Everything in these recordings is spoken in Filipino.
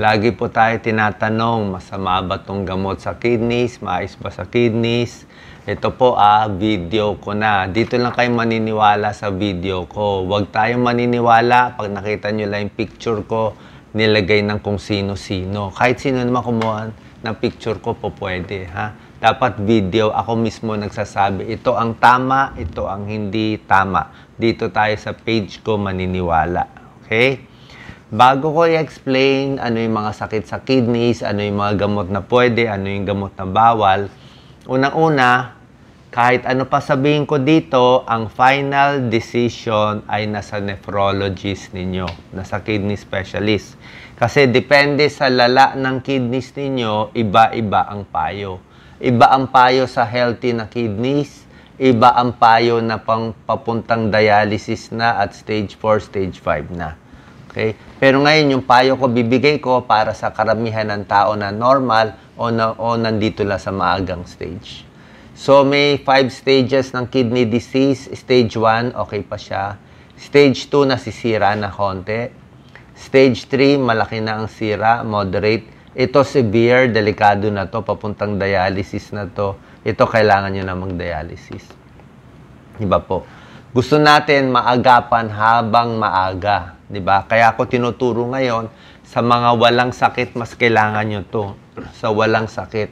Lagi po tayo tinatanong, masama ba tong gamot sa kidneys? Maayos ba sa kidneys? Ito po ah, video ko na. Dito lang kayo maniniwala sa video ko. Huwag tayong maniniwala pag nakita nyo lang yung picture ko, nilagay ng kung sino-sino. Kahit sino naman kumuha ng picture ko po pwede. Ha? Dapat video, ako mismo nagsasabi, ito ang tama, ito ang hindi tama. Dito tayo sa page ko maniniwala. Okay? bago ko i-explain ano yung mga sakit sa kidneys, ano yung mga gamot na pwede, ano yung gamot na bawal, unang-una, kahit ano pa sabihin ko dito, ang final decision ay nasa nephrologist ninyo, nasa kidney specialist. Kasi depende sa lala ng kidneys ninyo, iba-iba ang payo. Iba ang payo sa healthy na kidneys, iba ang payo na pang papuntang dialysis na at stage 4, stage 5 na. Okay? Pero ngayon, yung payo ko bibigay ko para sa karamihan ng tao na normal o, na, o nandito lang sa maagang stage. So, may five stages ng kidney disease. Stage 1, okay pa siya. Stage 2, nasisira na konti. Stage 3, malaki na ang sira, moderate. Ito severe, delikado na to, papuntang dialysis na to. Ito, kailangan nyo na mag-dialysis. Diba po? gusto natin maagapan habang maaga, 'di ba? Kaya ako tinuturo ngayon sa mga walang sakit mas kailangan niyo 'to. Sa walang sakit.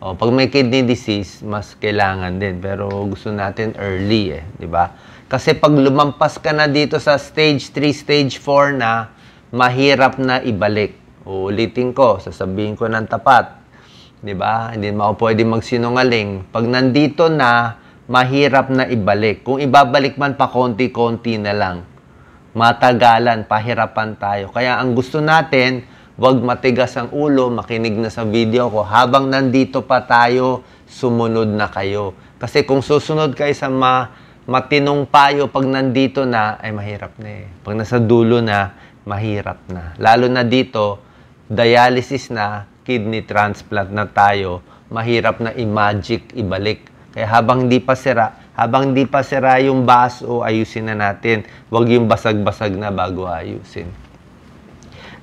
O, pag may kidney disease, mas kailangan din. Pero gusto natin early eh, di ba? Kasi pag lumampas ka na dito sa stage 3, stage 4 na, mahirap na ibalik. Uulitin ko, sasabihin ko ng tapat. Di ba? Hindi mo pwede magsinungaling. Pag nandito na, mahirap na ibalik. Kung ibabalik man pa konti-konti na lang, matagalan, pahirapan tayo. Kaya ang gusto natin, huwag matigas ang ulo, makinig na sa video ko. Habang nandito pa tayo, sumunod na kayo. Kasi kung susunod kayo sa ma matinong payo pag nandito na, ay mahirap na eh. Pag nasa dulo na, mahirap na. Lalo na dito, dialysis na, kidney transplant na tayo, mahirap na i-magic, ibalik kaya habang hindi pa sira, habang hindi pa sira yung baso, ayusin na natin. Huwag yung basag-basag na bago ayusin.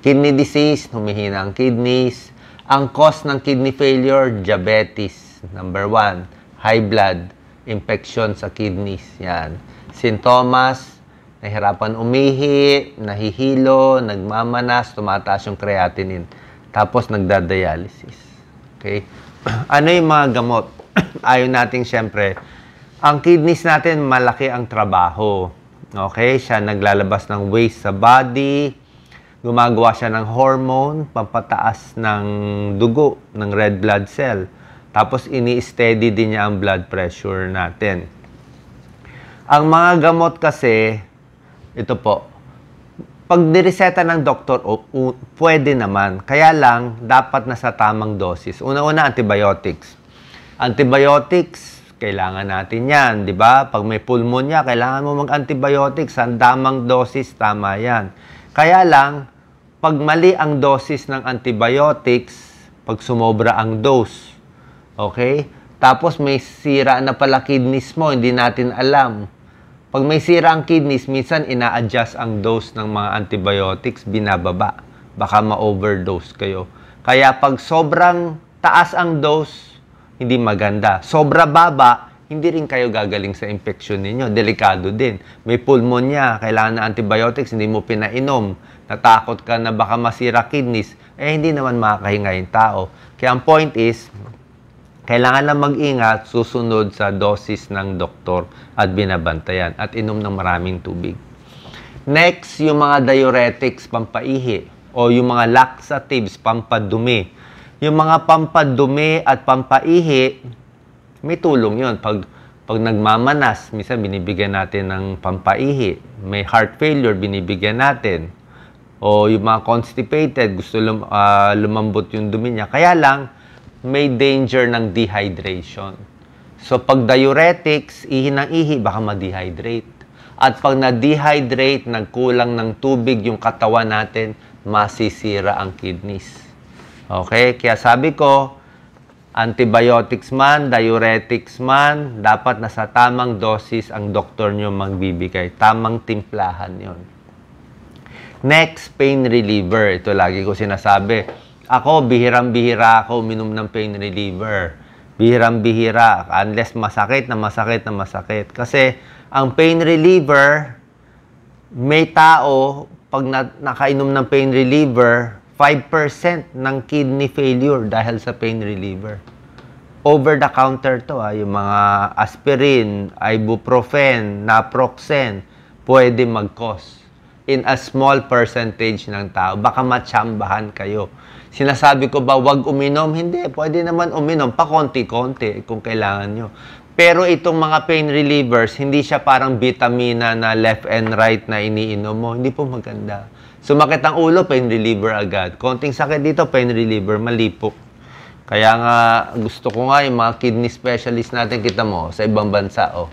Kidney disease, humihina ang kidneys. Ang cause ng kidney failure, diabetes. Number one, high blood, infection sa kidneys. Yan. Sintomas, nahirapan umihi, nahihilo, nagmamanas, tumataas yung creatinine. Tapos nagdadialysis. Okay? ano yung mga gamot? ayaw nating siyempre, ang kidneys natin, malaki ang trabaho. Okay? Siya naglalabas ng waste sa body, gumagawa siya ng hormone, pampataas ng dugo, ng red blood cell. Tapos, ini-steady din niya ang blood pressure natin. Ang mga gamot kasi, ito po, pag nireseta ng doktor, o, pwede naman. Kaya lang, dapat nasa tamang dosis. Una-una, antibiotics Antibiotics, kailangan natin yan, di ba? Pag may pulmonya, kailangan mo mag-antibiotics. Ang damang dosis, tama yan. Kaya lang, pag mali ang dosis ng antibiotics, pag sumobra ang dose, okay? Tapos may sira na pala kidneys mo, hindi natin alam. Pag may sira ang kidneys, minsan ina-adjust ang dose ng mga antibiotics, binababa. Baka ma-overdose kayo. Kaya pag sobrang taas ang dose, hindi maganda. Sobra baba, hindi rin kayo gagaling sa infection ninyo. Delikado din. May pulmonya, kailangan na antibiotics, hindi mo pinainom. Natakot ka na baka masira kidneys. Eh, hindi naman makakahinga yung tao. Kaya ang point is, kailangan lang mag-ingat, susunod sa dosis ng doktor at binabantayan at inom ng maraming tubig. Next, yung mga diuretics pampaihi o yung mga laxatives pampadumi yung mga pampadumi at pampaihi, may tulong yon Pag, pag nagmamanas, minsan binibigyan natin ng pampaihi. May heart failure, binibigyan natin. O yung mga constipated, gusto lum, uh, lumambot yung dumi niya. Kaya lang, may danger ng dehydration. So pag diuretics, ihi ng ihi, baka ma-dehydrate. At pag na-dehydrate, nagkulang ng tubig yung katawan natin, masisira ang kidneys. Okay? Kaya sabi ko, antibiotics man, diuretics man, dapat nasa tamang dosis ang doktor nyo magbibigay. Tamang timplahan yon. Next, pain reliever. Ito lagi ko sinasabi. Ako, bihirang-bihira ako uminom ng pain reliever. Bihirang-bihira. Unless masakit na masakit na masakit. Kasi ang pain reliever, may tao, pag na, nakainom ng pain reliever, 5% ng kidney failure dahil sa pain reliever. Over-the-counter to, ah, yung mga aspirin, ibuprofen, naproxen, pwede mag-cause in a small percentage ng tao. Baka matsambahan kayo. Sinasabi ko ba, wag uminom? Hindi, pwede naman uminom, pa konti-konti kung kailangan nyo. Pero itong mga pain relievers, hindi siya parang vitamina na left and right na iniinom mo. Hindi po maganda. Sumakit ang ulo, pain reliever agad. Konting sakit dito, pain reliever, malipok. Kaya nga, gusto ko nga yung mga kidney specialist natin, kita mo, sa ibang bansa, oh.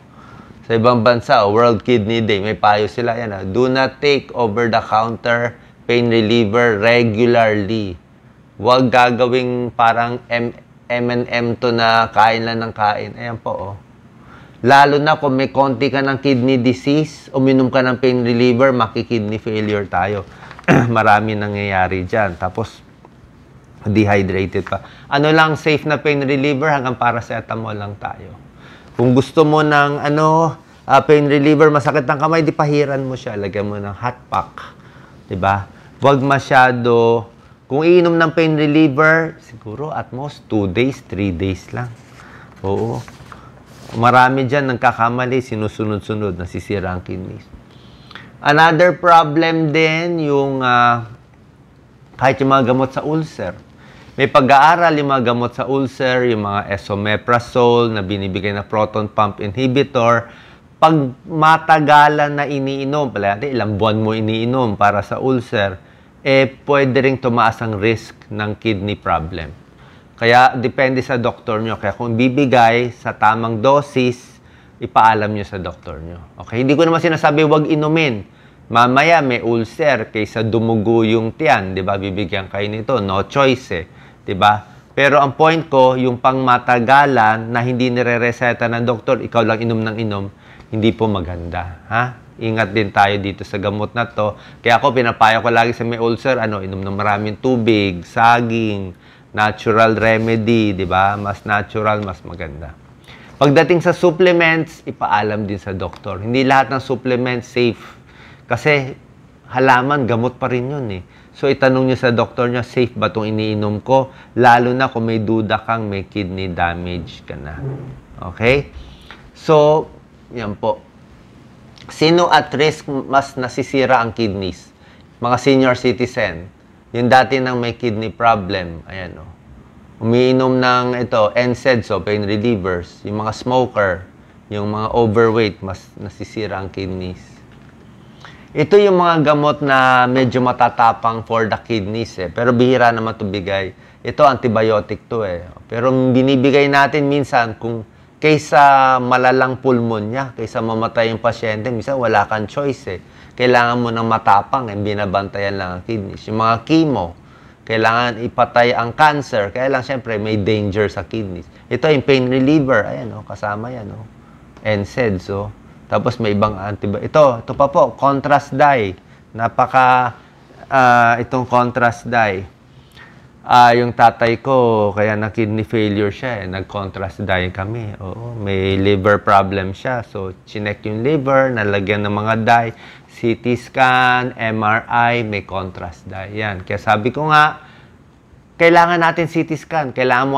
Sa ibang bansa, oh, World Kidney Day, may payo sila, yan, oh. Do not take over-the-counter pain reliever regularly. Huwag gagawing parang M M&M to na kain lang ng kain. Ayan po, oh. Lalo na kung may konti ka ng kidney disease, uminom ka ng pain reliever, makikidney failure tayo. Marami nangyayari dyan. Tapos, dehydrated pa. Ano lang, safe na pain reliever hanggang paracetamol lang tayo. Kung gusto mo ng ano, uh, pain reliever, masakit ng kamay, di pahiran mo siya. Lagyan mo ng hot pack. ba? Diba? Huwag masyado kung iinom ng pain reliever, siguro at most 2 days, 3 days lang. Oo. Marami dyan kakamali, sinusunod-sunod, nasisira ang kidneys. Another problem din, yung uh, kahit yung mga gamot sa ulcer. May pag-aaral yung mga gamot sa ulcer, yung mga esomeprazole na binibigay na proton pump inhibitor, pag matagalan na iniinom, pala ilang buwan mo iniinom para sa ulcer, eh pwede ring tumaas ang risk ng kidney problem. Kaya depende sa doktor nyo. Kaya kung bibigay sa tamang dosis, ipaalam nyo sa doktor nyo. Okay? Hindi ko naman sinasabi huwag inumin. Mamaya may ulcer kaysa dumugo yung tiyan. Di ba? Bibigyan kayo nito. No choice eh. Di ba? Pero ang point ko, yung pangmatagalan na hindi nire-reseta ng doktor, ikaw lang inom ng inom, hindi po maganda. Ha? ingat din tayo dito sa gamot na to. Kaya ako, pinapayo ko lagi sa may ulcer, ano, inom ng maraming tubig, saging, natural remedy, di ba? Mas natural, mas maganda. Pagdating sa supplements, ipaalam din sa doktor. Hindi lahat ng supplements safe. Kasi halaman, gamot pa rin yun eh. So, itanong niyo sa doktor nyo, safe ba itong iniinom ko? Lalo na kung may duda kang may kidney damage ka na. Okay? So, yan po. Sino at risk mas nasisira ang kidneys? Mga senior citizen. Yung dati nang may kidney problem. Ayan o. Oh. Umiinom ng ito, NSAIDs o oh, pain relievers. Yung mga smoker. Yung mga overweight, mas nasisira ang kidneys. Ito yung mga gamot na medyo matatapang for the kidneys eh. Pero bihira naman ito bigay. Ito antibiotic to eh. Pero binibigay natin minsan kung kaysa malalang pulmonya, kaysa mamatay yung pasyente, minsan wala kang choice eh. Kailangan mo ng matapang eh, binabantayan lang ang kidneys. Yung mga chemo, kailangan ipatay ang cancer, kaya lang syempre may danger sa kidneys. Ito yung pain reliever, ayan oh, kasama yan oh. NSAIDs oh. Tapos may ibang antibiotic. Ito, ito pa po, contrast dye. Napaka uh, itong contrast dye Ah, yung tatay ko, kaya na kidney failure siya eh. Nag-contrast dye kami. Oo, may liver problem siya. So, chinek yung liver, nalagyan ng mga dye. CT scan, MRI, may contrast dye. Yan. Kaya sabi ko nga, kailangan natin CT scan, kailangan mo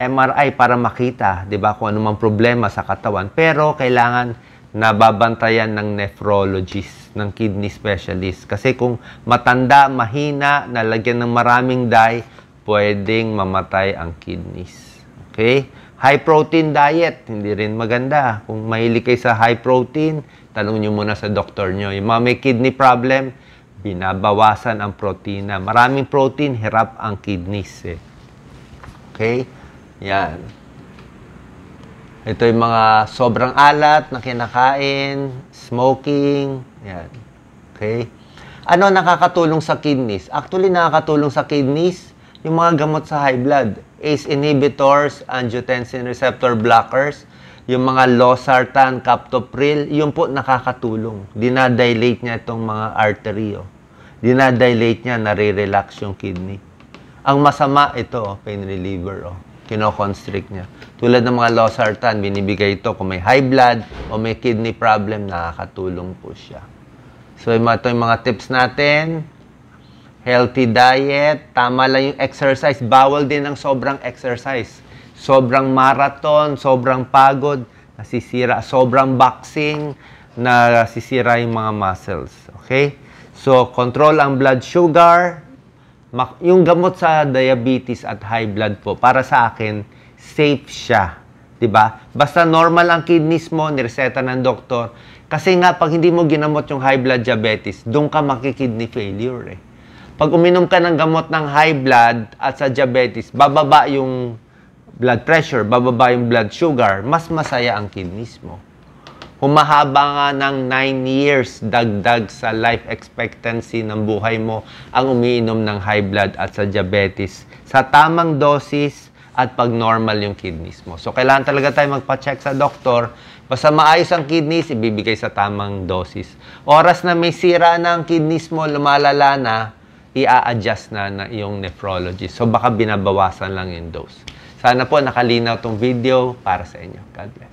MRI para makita, 'di ba, kung ano mang problema sa katawan. Pero kailangan nababantayan ng nephrologist ng kidney specialist. Kasi kung matanda, mahina, nalagyan ng maraming dye, pwedeng mamatay ang kidneys. Okay? High protein diet, hindi rin maganda. Kung mahilig kayo sa high protein, tanong nyo muna sa doktor nyo. Yung mga may kidney problem, binabawasan ang protina. Maraming protein, hirap ang kidneys. Eh. Okay? Yan. Ito yung mga sobrang alat na kinakain, smoking, yan. Okay? Ano nakakatulong sa kidneys? Actually, nakakatulong sa kidneys yung mga gamot sa high blood. ACE inhibitors, angiotensin receptor blockers, yung mga losartan, captopril, yun po nakakatulong. Dinadilate niya itong mga arteryo. Dinadilate niya, nare-relax yung kidney. Ang masama ito, oh, pain reliever. Oh kinoconstrict niya. Tulad ng mga losartan, binibigay ito kung may high blood o may kidney problem, nakakatulong po siya. So, yung mga, ito yung mga tips natin. Healthy diet, tama lang yung exercise. Bawal din ang sobrang exercise. Sobrang marathon, sobrang pagod, nasisira. Sobrang boxing, nasisira yung mga muscles. Okay? So, control ang blood sugar, yung gamot sa diabetes at high blood po, para sa akin, safe siya. 'di ba? Basta normal ang kidneys mo, nireseta ng doktor. Kasi nga pag hindi mo ginamot yung high blood diabetes, doon ka makikidney failure eh. Pag uminom ka ng gamot ng high blood at sa diabetes, bababa yung blood pressure, bababa yung blood sugar, mas masaya ang kidneys mo humahaba nga ng 9 years dagdag sa life expectancy ng buhay mo ang umiinom ng high blood at sa diabetes sa tamang dosis at pag normal yung kidneys mo. So, kailangan talaga tayo magpa-check sa doktor. Basta maayos ang kidneys, ibibigay sa tamang dosis. Oras na may sira na ang kidneys mo, lumalala na, i-adjust na, na yung nephrologist. So, baka binabawasan lang yung dose. Sana po nakalinaw tong video para sa inyo. God bless.